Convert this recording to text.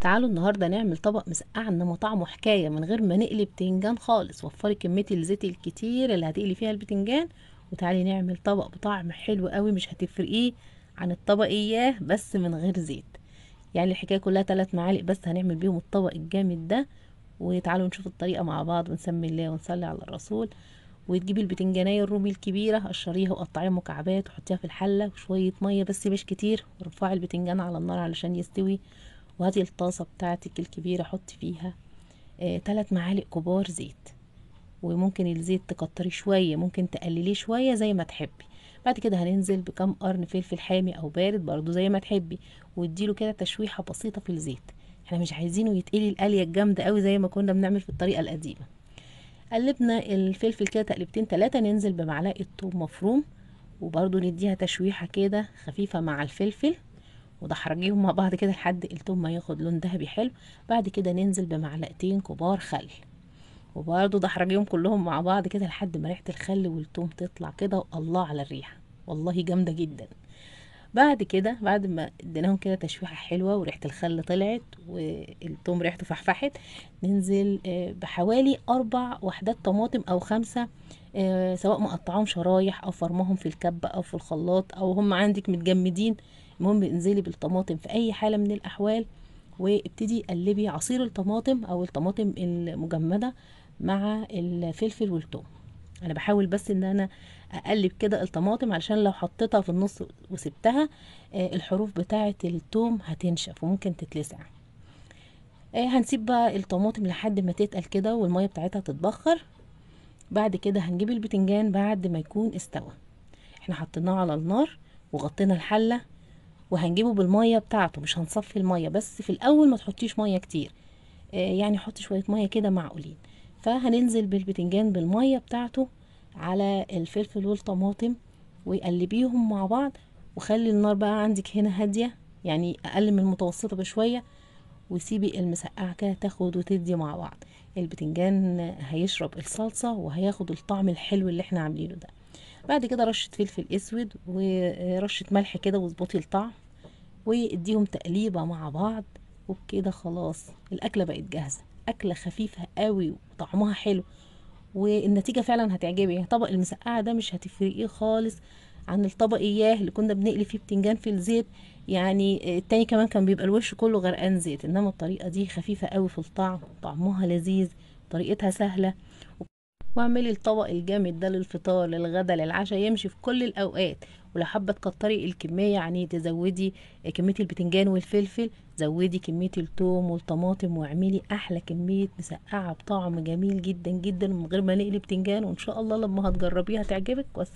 تعالوا النهاردة نعمل طبق مسقعة انما طعمه حكاية من غير ما نقلي بتنجان خالص وفري كمية الزيت الكتير اللي هتقلي فيها البتنجان وتعالي نعمل طبق بطعم حلو قوي مش هتفرقيه عن الطبق اياه بس من غير زيت يعني الحكاية كلها تلات معالق بس هنعمل بيهم الطبق الجامد ده وتعالوا نشوف الطريقة مع بعض ونسمي الله ونصلي على الرسول وتجيبي البتنجانية الرومي الكبيرة قشريها وقطعيها مكعبات وحطيها في الحلة وشوية مية بس مش كتير وارفعي البتنجان على النار علشان يستوي وهذه الطاسة بتاعتك الكبيرة حطي فيها ثلاث آه، معالق كبار زيت وممكن الزيت تكتري شوية ممكن تقلليه شوية زي ما تحبي بعد كده هننزل بكم قرن فلفل حامي او بارد برضو زي ما تحبي واديله كده تشويحة بسيطة في الزيت احنا مش عايزينه يتقلي القلية الجامدة قوي زي ما كنا بنعمل في الطريقة القديمة قلبنا الفلفل كده تقلبتين تلاتة ننزل بمعلقة ثوم مفروم وبرضو نديها تشويحة كده خفيفة مع الفلفل ودحرجيهم مع بعض كده لحد التوم ما ياخد لون ذهبي حلو بعد كده ننزل بمعلقتين كبار خل وبرضه دحرجيهم كلهم مع بعض كده لحد ما ريحه الخل والتوم تطلع كده والله على الريحه والله جامده جدا بعد كده بعد ما اديناهم كده تشويحه حلوه وريحه الخل طلعت والتوم ريحته فحفحت ننزل آه، بحوالي اربع وحدات طماطم او خمسه آه، سواء مقطعهم شرايح او فرمهم في الكبه او في الخلاط او هم عندك متجمدين المهم انزلي بالطماطم في اي حاله من الاحوال وابتدي قلبي عصير الطماطم او الطماطم المجمده مع الفلفل والتوم انا بحاول بس ان انا اقلب كده الطماطم علشان لو حطيتها في النص وسبتها آه، الحروف بتاعه التوم هتنشف وممكن تتلسع آه، هنسيب بقى الطماطم لحد ما تتقل كده والميه بتاعتها تتبخر بعد كده هنجيب البتنجان بعد ما يكون استوى احنا حطيناه على النار وغطينا الحله وهنجيبه بالميه بتاعته مش هنصفي الميه بس في الاول ما تحطيش ميه كتير آه، يعني حطي شويه ميه كده معقولين فهننزل بالبتنجان بالمية بتاعته على الفلفل والطماطم ويقلبيهم مع بعض وخلي النار بقى عندك هنا هادية يعني اقل من المتوسطة بشوية وسيبي المسقعة كده تاخد وتدي مع بعض البتنجان هيشرب الصلصة وهياخد الطعم الحلو اللي احنا عاملينه ده بعد كده رشة فلفل اسود ورشة ملح كده وظبطي الطعم واديهم تقليبة مع بعض وبكده خلاص الأكلة بقت جاهزة اكله خفيفه قوي وطعمها حلو والنتيجه فعلا هتعجبك يعني طبق المسقعه ده مش هتفرقيه خالص عن الطبق اياه اللي كنا بنقلي فيه بتنجان في الزيت يعني التاني كمان كان بيبقى الوش كله غرقان زيت انما الطريقه دي خفيفه قوي في الطعم طعمها لذيذ طريقتها سهله واعملي الطبق الجامد ده للفطار للغدا للعشاء يمشي في كل الاوقات ولو حابه تكتري الكميه يعني تزودي كميه البتنجان والفلفل زودي كميه التوم والطماطم واعملي احلى كميه مسقعه بطعم جميل جدا جدا من غير ما نقلي بتنجان وان شاء الله لما هتجربيها تعجبك